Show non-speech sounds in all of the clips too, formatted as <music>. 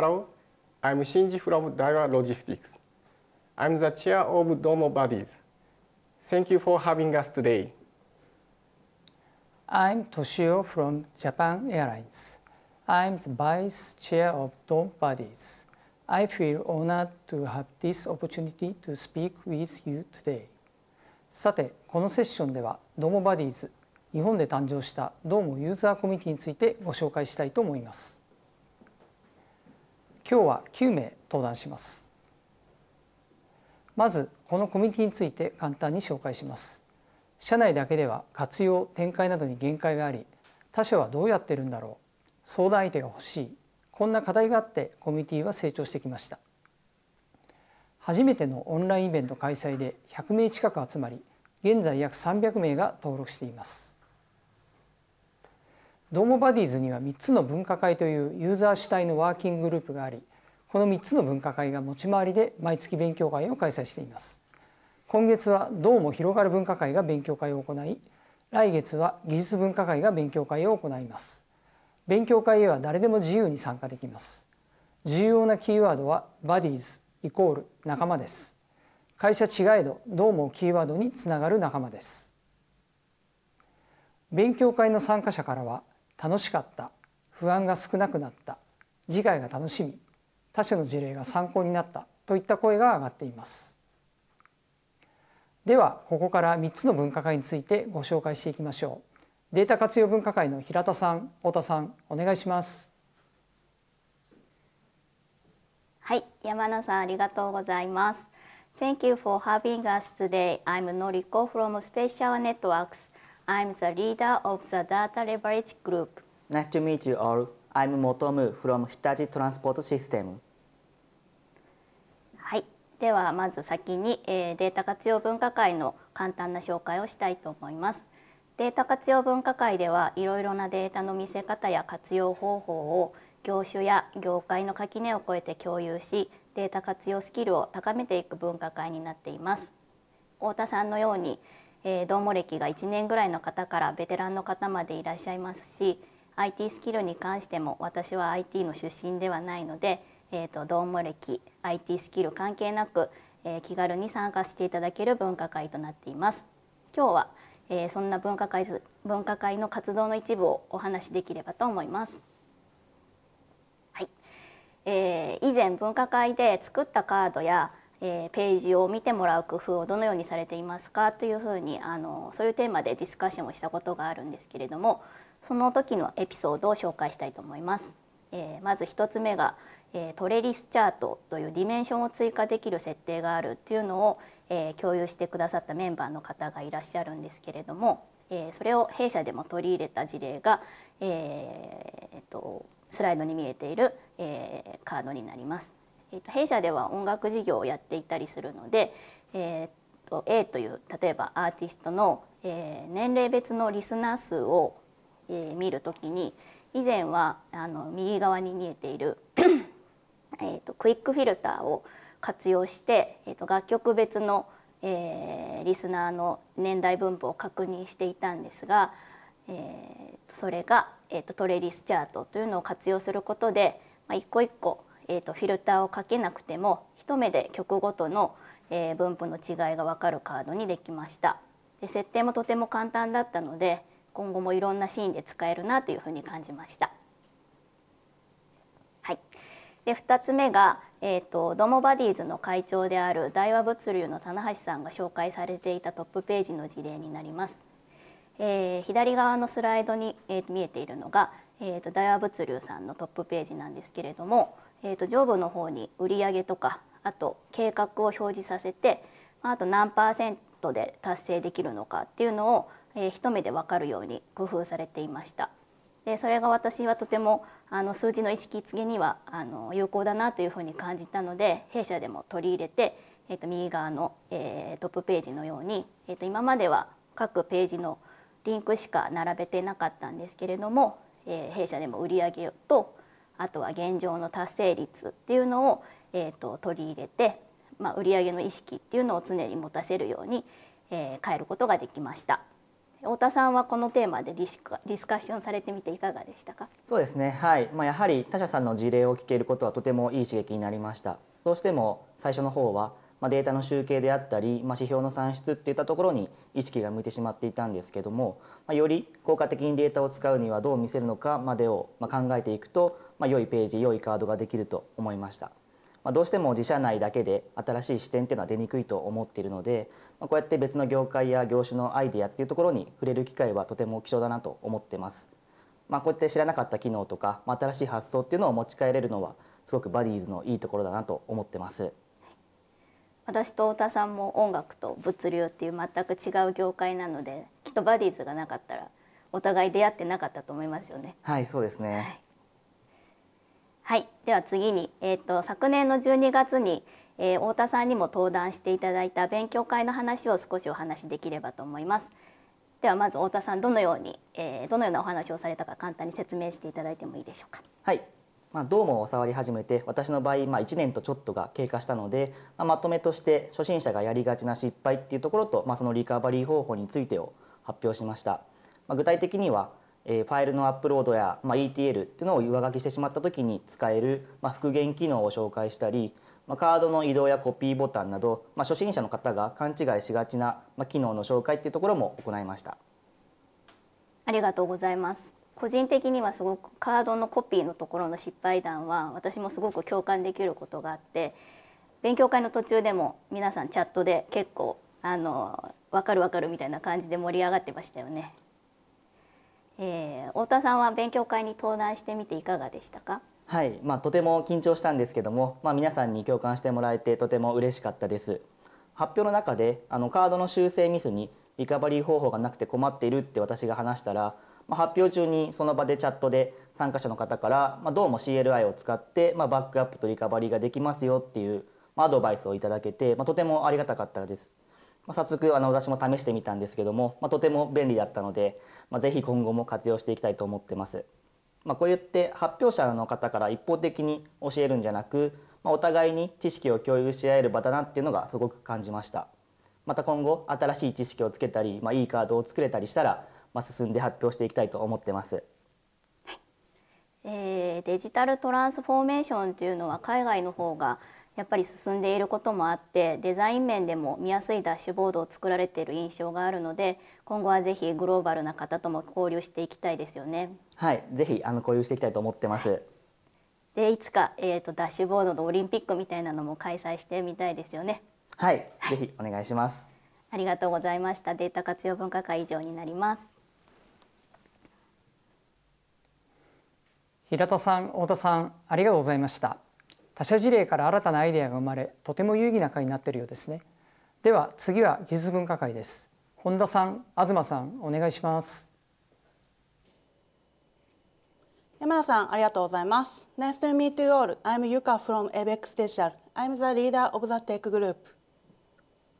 Hello, I'm Shinji from Daiwa Logistics. I'm the chair of Domo Bodies. Thank you for having us today. I'm Toshio from Japan Airlines. I'm the vice chair of Domo b u d i e s I feel honored to have this opportunity to speak with you today. さて、このセッションでは、Domo ドモバ d ィー s 日本で誕生した Domo ユーザーコミュニティについてご紹介したいと思います。今日は9名登壇しますまずこのコミュニティについて簡単に紹介します社内だけでは活用展開などに限界があり他社はどうやってるんだろう相談相手が欲しいこんな課題があってコミュニティは成長してきました初めてのオンラインイベント開催で100名近く集まり現在約300名が登録していますドーモバディーズには3つの分科会というユーザー主体のワーキンググループがありこの3つの分科会が持ち回りで毎月勉強会を開催しています今月はどうも広がる分科会が勉強会を行い来月は技術分科会が勉強会を行います勉強会へは誰でも自由に参加できます重要なキーワードはバディーズイコール仲間です会社違えどどうもキーワードにつながる仲間です勉強会の参加者からは楽しかった不安が少なくなった次回が楽しみ他社の事例が参考になったといった声が上がっていますではここから3つの分科会についてご紹介していきましょうデータ活用分科会の平田さん太田さんお願いしますはい山名さんありがとうございます Thank you for having us today. I'm Noriko from Special Networks. I'm the leader of the Data Leverage Group. Nice to meet you all. I'm Motomu from Hitachi Transport System はいではまず先に、えー、データ活用分科会の簡単な紹介をしたいと思いますデータ活用分科会ではいろいろなデータの見せ方や活用方法を業種や業界の垣根を超えて共有しデータ活用スキルを高めていく分科会になっています太田さんのように、えー、どうも歴が1年ぐらいの方からベテランの方までいらっしゃいますし IT スキルに関しても私は IT の出身ではないので、えーと、どうも歴 IT スキル関係なく、えー、気軽に参加していただける分科会となっています。今日は、えー、そんな分科会分科会の活動の一部をお話しできればと思います。はい、えー、以前分科会で作ったカードやえー、ページを見てもらう工夫をどのようにされていますかというふうにあのそういうテーマでディスカッションをしたことがあるんですけれども、その時のエピソードを紹介したいと思います。えー、まず一つ目が、えー、トレリスチャートというディメンションを追加できる設定があるというのを、えー、共有してくださったメンバーの方がいらっしゃるんですけれども、えそれを弊社でも取り入れた事例が、えー、とスライドに見えている、えカードになります。えー、と弊社では音楽事業をやっていたりするので、えー、と A という例えばアーティストの、え年齢別のリスナー数をえー、見るときに以前はあの右側に見えている <clears throat> えとクイックフィルターを活用して、えー、と楽曲別の、えー、リスナーの年代分布を確認していたんですが、えー、それが、えー、とトレリスチャートというのを活用することで、まあ、一個一個、えー、とフィルターをかけなくても一目で曲ごとの、えー、分布の違いが分かるカードにできました。で設定もとても簡単だったので今後もいろんなシーンで使えるなというふうに感じました。はい、で2つ目が、えーと、ドモバディーズの会長である大和物流の棚橋さんが紹介されていたトップページの事例になります。えー、左側のスライドに、えー、見えているのが、えーと、大和物流さんのトップページなんですけれども、えーと、と上部の方に売上とかあと計画を表示させてあと何パーセントで達成できるのかっていうのをえー、一目で分かるように工夫されていました。でそれが私はとてもあの数字の意識付けにはあの有効だなというふうに感じたので弊社でも取り入れて、えー、と右側の、えー、トップページのように、えー、と今までは各ページのリンクしか並べてなかったんですけれども、えー、弊社でも売上とあとは現状の達成率っていうのを、えー、と取り入れて、まあ、売上の意識っていうのを常に持たせるように、えー、変えることができました。太田さんはこのテーマでディスカディスカッションされてみていかがでしたかそうですねはい、まあ、やはり他社さんの事例を聞けることはとてもいい刺激になりましたどうしても最初の方は、まあ、データの集計であったり、まあ、指標の算出っていったところに意識が向いてしまっていたんですけども、まあ、より効果的にデータを使うにはどう見せるのかまでを考えていくと、まあ、良いページ良いカードができると思いました。まあ、どうしても自社内だけで新しい視点っていうのは出にくいと思っているので、まあ、こうやって別の業界や業種のアイディアっていうところに触れる機会はとても貴重だなと思ってます。まあ、こうやって知らなかった機能とか、まあ、新しい発想っていうのを持ち帰れるのはすごくバディーズのいいところだなと思ってます。私と太田さんも音楽と物流っていう全く違う業界なのできっとバディーズがなかったらお互い出会ってなかったと思いますよね。はいそうですね、はいはい、では次に、えーと、昨年の12月に、えー、太田さんにも登壇していただいた勉強会の話を少しお話しできればと思います。ではまず太田さんどのように、えー、どのようなお話をされたか簡単に説明していただいてもいいでしょうか。はい、まあ、どうも教わり始めて私の場合、まあ、1年とちょっとが経過したので、まあ、まとめとして初心者がやりがちな失敗っていうところと、まあ、そのリカバリー方法についてを発表しました、まあ、具体的にはえー、ファイルのアップロードや、まあ、ETL っていうのを上書きしてしまった時に使える、まあ、復元機能を紹介したり、まあ、カードの移動やコピーボタンなど、まあ、初心者の方が勘違いしがちな、まあ、機能の紹介っていうところも行いましたありがとうございます個人的にはすごくカードのコピーのところの失敗談は私もすごく共感できることがあって勉強会の途中でも皆さんチャットで結構あの分かる分かるみたいな感じで盛り上がってましたよね。えー、太田さんは勉強会に登壇してみていかがでしたかはい、まあ、とても緊張したんですけども、まあ、皆さんに共感してもらえてとても嬉しかったです発表の中であのカードの修正ミスにリカバリー方法がなくて困っているって私が話したら、まあ、発表中にその場でチャットで参加者の方から、まあ、どうも CLI を使って、まあ、バックアップとリカバリーができますよっていう、まあ、アドバイスをいただけて、まあ、とてもありがたかったですまあ、早速あの私も試してみたんですけども、まあ、とても便利だったので、まあ、ぜひ今後も活用していきたいと思ってます。まあ、こうやって発表者の方から一方的に教えるんじゃなく、まあ、お互いに知識を共有し合える場だなっていうのがすごく感じました。また今後新しい知識をつけたり、まあ、いいカードを作れたりしたら、まあ、進んで発表していきたいと思ってます。はい、えー、デジタルトランスフォーメーションというのは海外の方がやっぱり進んでいることもあってデザイン面でも見やすいダッシュボードを作られている印象があるので今後はぜひグローバルな方とも交流していきたいですよね。はいぜひあの交流していきたいと思ってます。でいつか、えーと、ダッシュボードのオリンピックみたいなのも開催してみたいですよね。はい、はい、ぜひお願いします。ありがとうございました。データ活用分科会以上になります。平田さん、太田さん、ありがとうございました。他者事例から新たなアイデアが生まれとても有意義な会になっているようですねでは次は技術分科会です本田さん東さんお願いします山田さんありがとうございます Nice to meet you all I'm Yuka from ABEX Digital I'm the leader of the tech group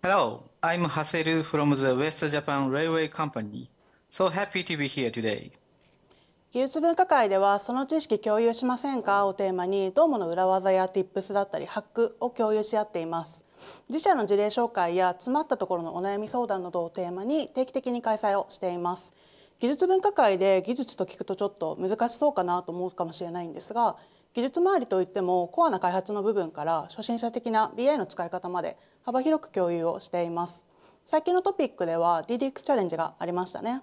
Hello I'm h a s e l from the West Japan Railway Company So happy to be here today 技術文化会ではその知識共有しませんかをテーマにドームの裏技や Tips だったりハックを共有し合っています自社の事例紹介や詰まったところのお悩み相談などをテーマに定期的に開催をしています技術文化会で技術と聞くとちょっと難しそうかなと思うかもしれないんですが技術周りといってもコアな開発の部分から初心者的な BI の使い方まで幅広く共有をしています最近のトピックでは DDX チャレンジがありましたね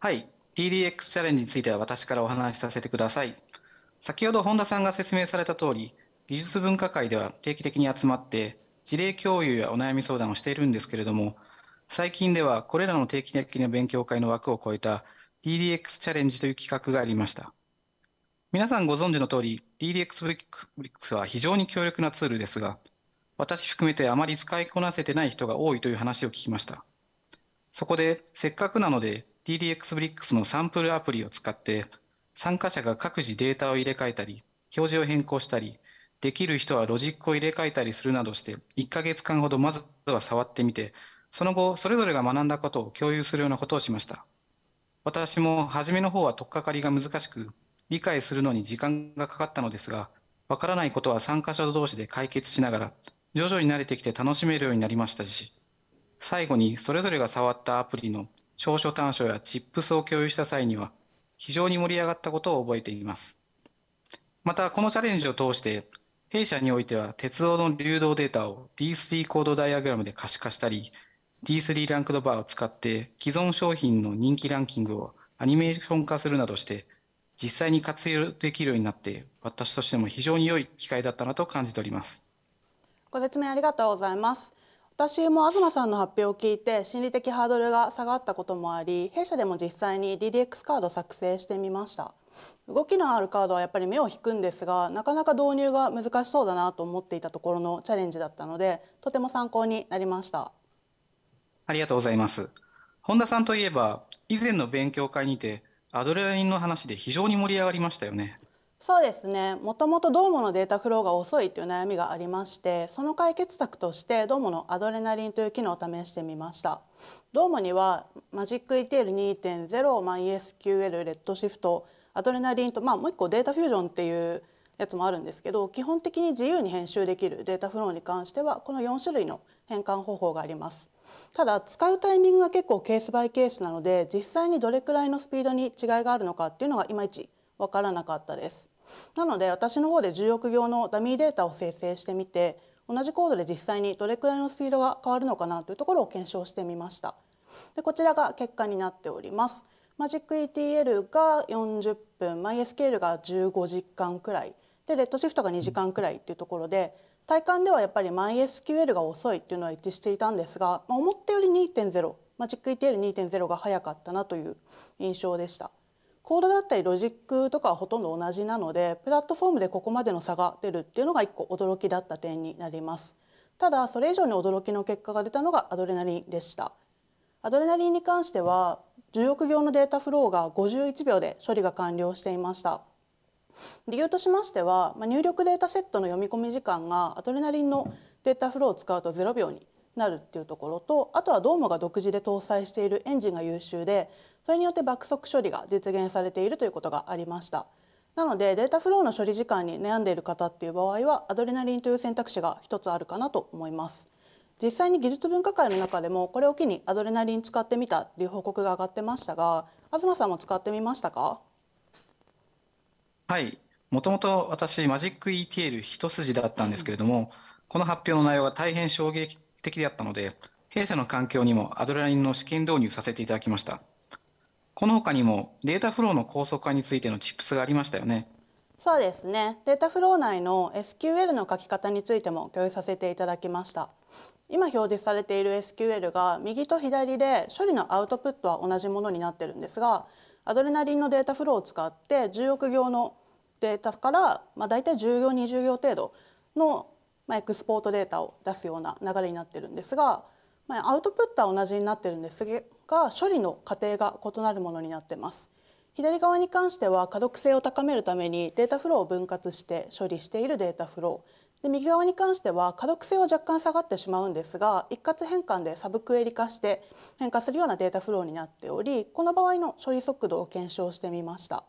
はい PDX チャレンジについては私からお話しさせてください。先ほど本田さんが説明された通り、技術分科会では定期的に集まって事例共有やお悩み相談をしているんですけれども、最近ではこれらの定期的な勉強会の枠を超えた DDX チャレンジという企画がありました。皆さんご存知の通り、DDX ブリックスは非常に強力なツールですが、私含めてあまり使いこなせてない人が多いという話を聞きました。そこで、せっかくなので DDXBricks のサンプルアプリを使って参加者が各自データを入れ替えたり表示を変更したりできる人はロジックを入れ替えたりするなどして1ヶ月間ほどまずは触ってみてその後それぞれが学んだことを共有するようなことをしました私も初めの方は取っかかりが難しく理解するのに時間がかかったのですがわからないことは参加者同士で解決しながら徐々に慣れてきて楽しめるようになりましたし最後にそれぞれが触ったアプリの証書短所やチップスを共有した際には非常に盛り上がったことを覚えています。またこのチャレンジを通して弊社においては鉄道の流動データを D3 コードダイアグラムで可視化したり D3 ランクドバーを使って既存商品の人気ランキングをアニメーション化するなどして実際に活用できるようになって私としても非常に良い機会だったなと感じております。ご説明ありがとうございます。私も東さんの発表を聞いて心理的ハードルが下がったこともあり弊社でも実際に DDX カード作成してみました動きのあるカードはやっぱり目を引くんですがなかなか導入が難しそうだなと思っていたところのチャレンジだったのでとても参考になりましたありがとうございます本田さんといえば以前の勉強会にてアドレナリンの話で非常に盛り上がりましたよねそうですねもともとドーモのデータフローが遅いという悩みがありましてその解決策としてドーモのアドレナリンという機能を試してみましたドームにはマジック ETL2.0、まあ、s q l レッドシフトアドレナリンと、まあ、もう一個データフュージョンっていうやつもあるんですけど基本的に自由に編集できるデータフローに関してはこの4種類の変換方法がありますただ使うタイミングが結構ケースバイケースなので実際にどれくらいのスピードに違いがあるのかっていうのがいまいち分からなかったですなので私の方で10億行のダミーデータを生成してみて同じコードで実際にどれくらいのスピードが変わるのかなというところを検証してみました。でこちらが結果になっております。マジック e t l が40分 MySQL が15時間くらいでレッドシフトが2時間くらいっていうところで体感ではやっぱり MySQL が遅いっていうのは一致していたんですが、まあ、思ったより2.0マジック e t l 2 0が早かったなという印象でした。コードだったりロジックとかはほとんど同じなのでプラットフォームでここまでの差が出るっていうのが一個驚きだった点になりますただそれ以上に驚きの結果が出たのがアドレナリンでしたアドレナリンに関しては10億行のデータフローが51秒で処理が完了していました理由としましては入力データセットの読み込み時間がアドレナリンのデータフローを使うと0秒になるっていうところとあとはドームが独自で搭載しているエンジンが優秀でそれによって爆速処理が実現されているということがありましたなのでデータフローの処理時間に悩んでいる方っていう場合はアドレナリンという選択肢が一つあるかなと思います実際に技術分科会の中でもこれを機にアドレナリン使ってみたっていう報告が上がってましたが東さんも使ってみましたかはいもともと私マジック ETL 一筋だったんですけれども、うん、この発表の内容が大変衝撃的であったので、弊社の環境にもアドレナリンの試験導入させていただきました。この他にもデータフローの高速化についてのチップスがありましたよね。そうですね。データフロー内の SQL の書き方についても共有させていただきました。今表示されている SQL が右と左で処理のアウトプットは同じものになってるんですが、アドレナリンのデータフローを使って10億行のデータから、まあ、大体10行20行程度のまあ、エクスポートデータを出すような流れになってるんですが、まあ、アウトプットは同じになってるんですが処理の過程が異なるものになってます。左側に関しては可読性を高めるためにデータフローを分割して処理しているデータフローで右側に関しては可読性は若干下がってしまうんですが一括変換でサブクエリ化して変化するようなデータフローになっておりこの場合の処理速度を検証してみました。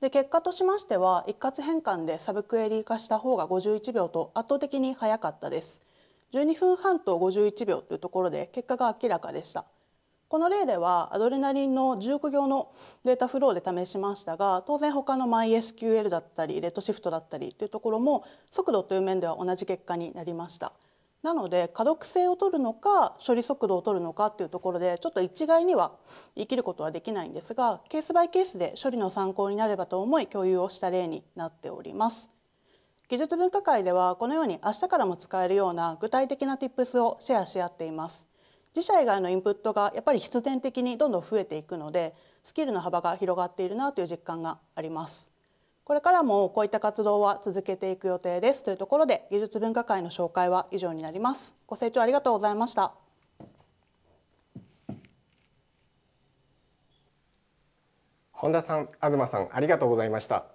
で結果としましては一括変換でサブクエリー化した方が51秒と圧倒的に早かったです12分半と51秒というところで結果が明らかでしたこの例ではアドレナリンの16行のデータフローで試しましたが当然他の MySQL だったりレッドシフトだったりというところも速度という面では同じ結果になりました。なので可読性を取るのか処理速度を取るのかっていうところでちょっと一概には言い切ることはできないんですがケースバイケースで処理の参考になればと思い共有をした例になっております。技術分科会ではこのように明日からも使えるような具体的な Tips をシェアし合っています。自社以外のインプットがやっぱり必然的にどんどん増えていくのでスキルの幅が広がっているなという実感があります。これからもこういった活動は続けていく予定ですというところで技術文化会の紹介は以上になりますご清聴ありがとうございました本田さん東さんありがとうございました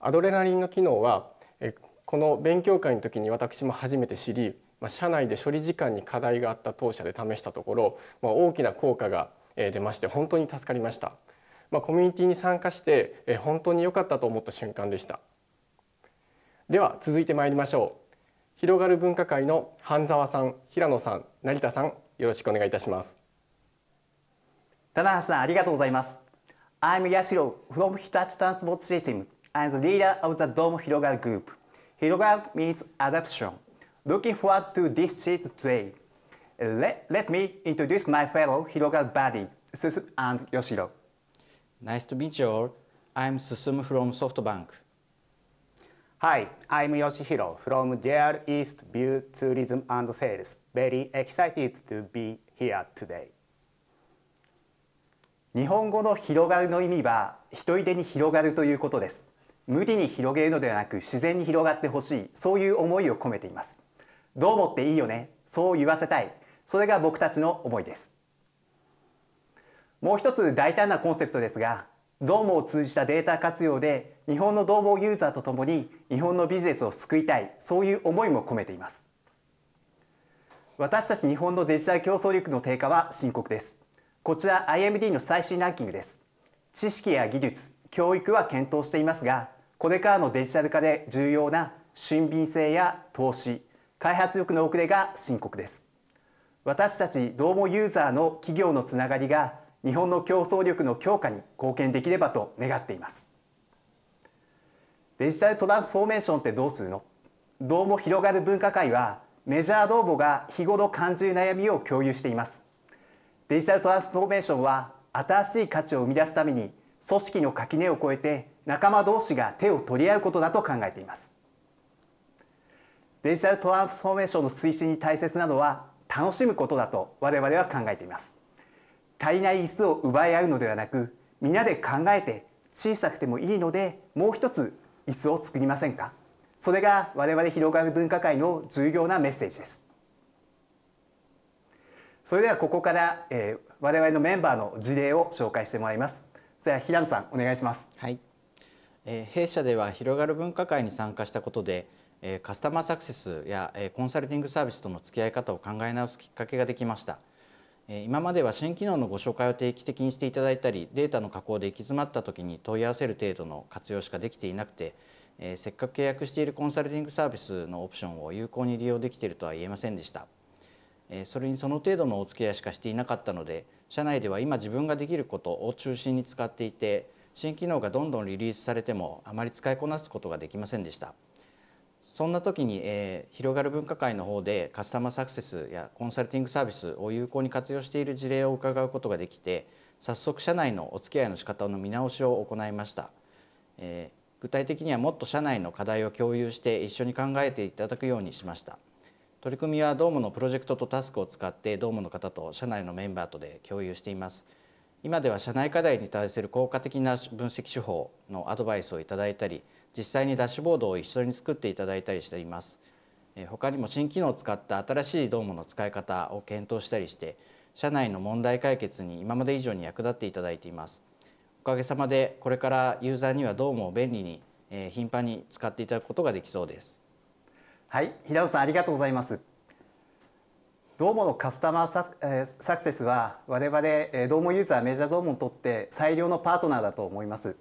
アドレナリンの機能はこの勉強会の時に私も初めて知り社内で処理時間に課題があった当社で試したところ大きな効果が出まして本当に助かりました。まあ、コミュニティに参加して本当に良かったと思った瞬間でしたでは続いてまいりましょう広がる分科会の半沢さん平野さん成田さんよろしくお願いいたします棚橋さんありがとうございます I'm Yashiro from Hitachi Transport System I'm the leader of the Dome Hirogal Group h i r means a d a p t i o n Looking forward to this seat today let, let me introduce my fellow 広がる o g a buddy Susu and Yoshiro Nice to meet you all. I'm Susum from SoftBank. Hi, I'm Yoshihiro from JR East View Tourism and Sales. Very excited to be here today. 日本語の広がるの意味は一人でに広がるということです。無理に広げるのではなく自然に広がってほしい、そういう思いを込めています。どう思っていいよね、そう言わせたい、それが僕たちの思いです。もう一つ大胆なコンセプトですがドームを通じたデータ活用で日本のドームユーザーとともに日本のビジネスを救いたいそういう思いも込めています私たち日本のデジタル競争力の低下は深刻ですこちら IMD の最新ランキングです知識や技術教育は検討していますがこれからのデジタル化で重要な俊敏性や投資開発力の遅れが深刻です私たちドームユーザーの企業のつながりが日本の競争力の強化に貢献できればと願っていますデジタルトランスフォーメーションってどうするのどうも広がる分科会はメジャーどうもが日頃感じる悩みを共有していますデジタルトランスフォーメーションは新しい価値を生み出すために組織の垣根を越えて仲間同士が手を取り合うことだと考えていますデジタルトランスフォーメーションの推進に大切なのは楽しむことだと我々は考えています足りない椅子を奪い合うのではなく皆で考えて小さくてもいいのでもう一つ椅子を作りませんかそれが我々広がる文化会の重要なメッセージですそれではここから、えー、我々のメンバーの事例を紹介してもらいますそれ平野さんお願いしますはい、えー、弊社では広がる文化会に参加したことで、えー、カスタマーサクセスや、えー、コンサルティングサービスとの付き合い方を考え直すきっかけができました今までは新機能のご紹介を定期的にしていただいたりデータの加工で行き詰まった時に問い合わせる程度の活用しかできていなくて、えせっかく契約しているコンサルティングサービスのオプションを有効に利用できているとは言えませんでした、えそれにその程度のお付き合いしかしていなかったので社内では今自分ができることを中心に使っていて新機能がどんどんリリースされてもあまり使いこなすことができませんでした。そんな時に、えー、広がる分科会の方でカスタマーサクセスやコンサルティングサービスを有効に活用している事例を伺うことができて早速社内のお付き合いの仕方の見直しを行いました、えー、具体的にはもっと社内の課題を共有して一緒に考えていただくようにしました取り組みはドームのプロジェクトとタスクを使ってドームの方と社内のメンバーとで共有しています今では社内課題に対する効果的な分析手法のアドバイスをいただいたり実際にダッシュボードを一緒に作っていただいたりしています。他にも新機能を使った新しいドームの使い方を検討したりして社内の問題解決に今まで以上に役立っていただいていますおかげさまでこれからユーザーにはドームを便利に、え頻繁に使っていただくことができそうですはい平尾さんありがとうございますドームのカスタマーサ,、サクセスは我々ドームユーザーメジャードームにとって最良のパートナーだと思います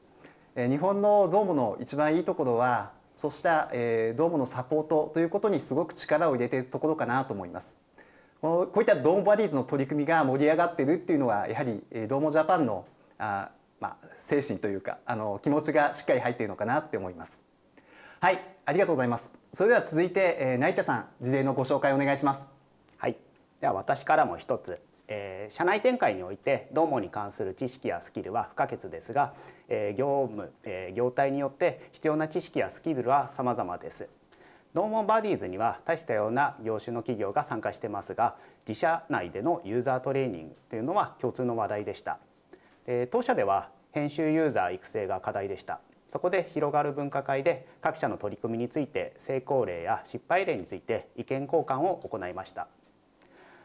日本のドームの一番いいところはそうしたドームのサポートということにすごく力を入れているところかなと思いますこういったドームバディーズの取り組みが盛り上がっているっていうのはやはりドームジャパンのあ、まあ、精神というかあの気持ちがしっかり入っているのかなって思いますはいありがとうございますそれでは続いて成田さん事例のご紹介お願いしますはいでは私からも一つえー、社内展開においてドモに関する知識やスキルは不可欠ですが、えー、業務、えー、業態によって必要な知識やスキルは様々です。ドーモンバディーズには大したような業種の企業が参加してますが自社内でのユーザートレーニングというのは共通の話題でした。えー、当社では編集ユーザー育成が課題でした。そこで広がる分科会で各社の取り組みについて成功例や失敗例について意見交換を行いました。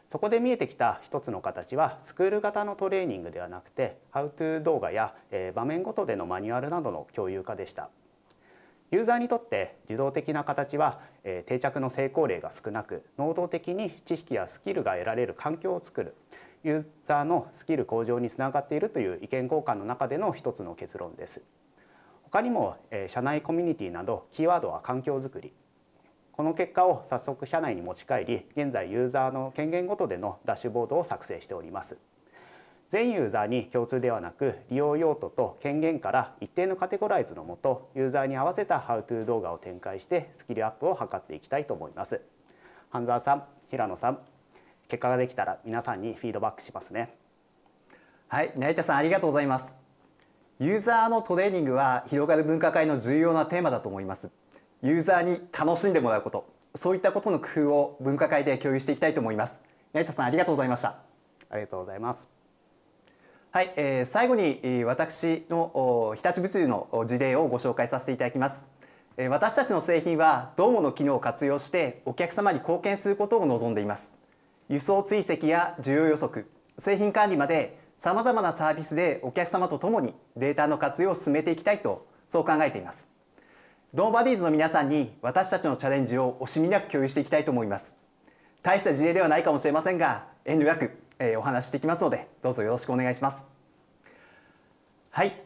そこで見えてきた一つの形はスクール型のトレーニングではなくてハウトゥー動画や場面ごとでのマニュアルなどの共有化でしたユーザーにとって受動的な形は定着の成功例が少なく能動的に知識やスキルが得られる環境を作るユーザーのスキル向上につながっているという意見交換の中での一つの結論です他にも社内コミュニティなどキーワードは環境づくりこの結果を早速社内に持ち帰り現在ユーザーの権限ごとでのダッシュボードを作成しております全ユーザーに共通ではなく利用用途と権限から一定のカテゴライズのもとユーザーに合わせた HowTo 動画を展開してスキルアップを図っていきたいと思います半沢さん平野さん結果ができたら皆さんにフィードバックしますねはい成田さんありがとうございますユーザーのトレーニングは広がる分科会の重要なテーマだと思いますユーザーに楽しんでもらうことそういったことの工夫を分科会で共有していきたいと思います成田さんありがとうございましたありがとうございますはい、えー、最後に私の日立物流の事例をご紹介させていただきます私たちの製品はドーモの機能を活用してお客様に貢献することを望んでいます輸送追跡や需要予測製品管理までさまざまなサービスでお客様とともにデータの活用を進めていきたいとそう考えていますドーバディーズの皆さんに私たちのチャレンジを惜しみなく共有していきたいと思います大した事例ではないかもしれませんが遠慮なく、えー、お話していきますのでどうぞよろしくお願いしますはい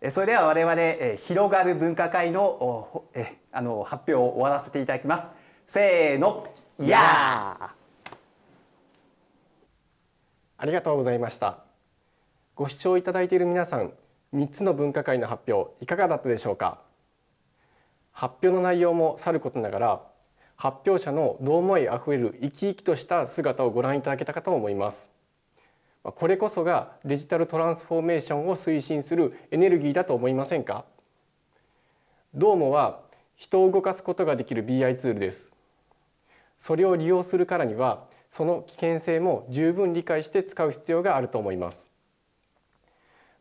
えそれでは我々、えー、広がる文化会のえあの発表を終わらせていただきますせーのやありがとうございましたご視聴いただいている皆さん3つの分科会の発表いかがだったでしょうか発表の内容もさることながら発表者のどう思いあふれる生き生きとした姿をご覧いただけたかと思いますこれこそがデジタルトランスフォーメーションを推進するエネルギーだと思いませんかドーモは人を動かすことができる BI ツールですそれを利用するからにはその危険性も十分理解して使う必要があると思います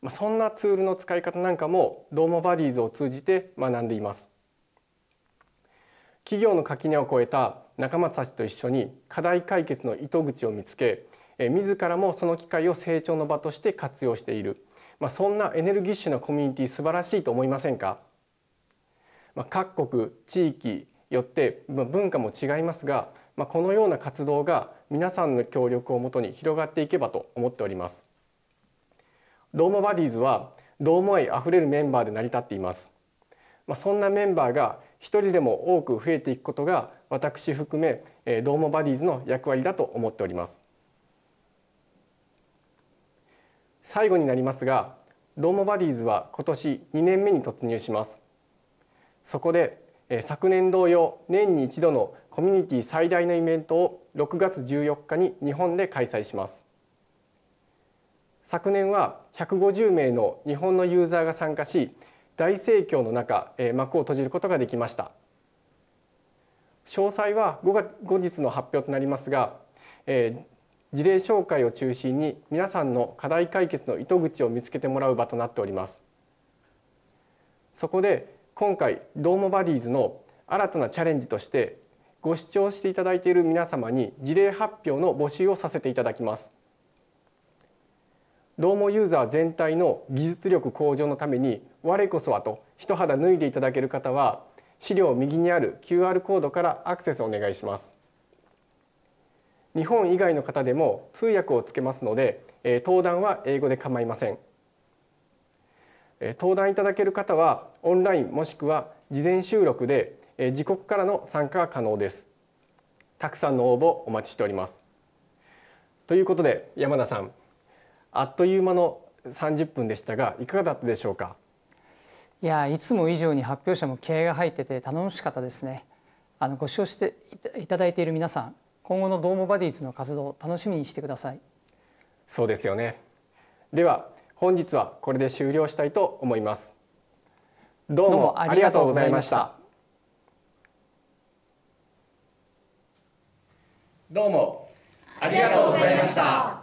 そんなツールの使い方なんかもドーモバディーズを通じて学んでいます企業の垣根を越えた仲間たちと一緒に課題解決の糸口を見つけ自らもその機会を成長の場として活用している、まあ、そんなエネルギッシュなコミュニティ素晴らしいと思いませんか、まあ、各国地域よって文化も違いますが、まあ、このような活動が皆さんの協力をもとに広がっていけばと思っておりますドーモバディーズはドーモ愛あふれるメンバーで成り立っています、まあ、そんなメンバーが一人でも多く増えていくことが私含め、えー、ドーモバディーズの役割だと思っております最後になりますがドーモバディーズは今年2年目に突入しますそこで、えー、昨年同様年に一度のコミュニティ最大のイベントを6月14日に日本で開催します昨年は150名の日本のユーザーが参加し大盛況の中、え幕を閉じることができました詳細は後日の発表となりますが、え事例紹介を中心に皆さんの課題解決の糸口を見つけてもらう場となっておりますそこで今回ドーモバディーズの新たなチャレンジとしてご視聴していただいている皆様に事例発表の募集をさせていただきますドーモユーザー全体の技術力向上のために我こそはと一肌脱いでいただける方は資料右にある QR コードからアクセスお願いします日本以外の方でも通訳をつけますので登壇は英語で構いません登壇いただける方はオンラインもしくは事前収録で自国からの参加が可能ですたくさんの応募お待ちしておりますということで山田さんあっという間の30分でしたがいかがだったでしょうかいやいつも以上に発表者も気合が入ってて頼もしかったですねあのご視聴していただいている皆さん今後のドームバディーズの活動楽しみにしてくださいそうですよねでは本日はこれで終了したいと思いますどうもありがとうございましたどうもありがとうございました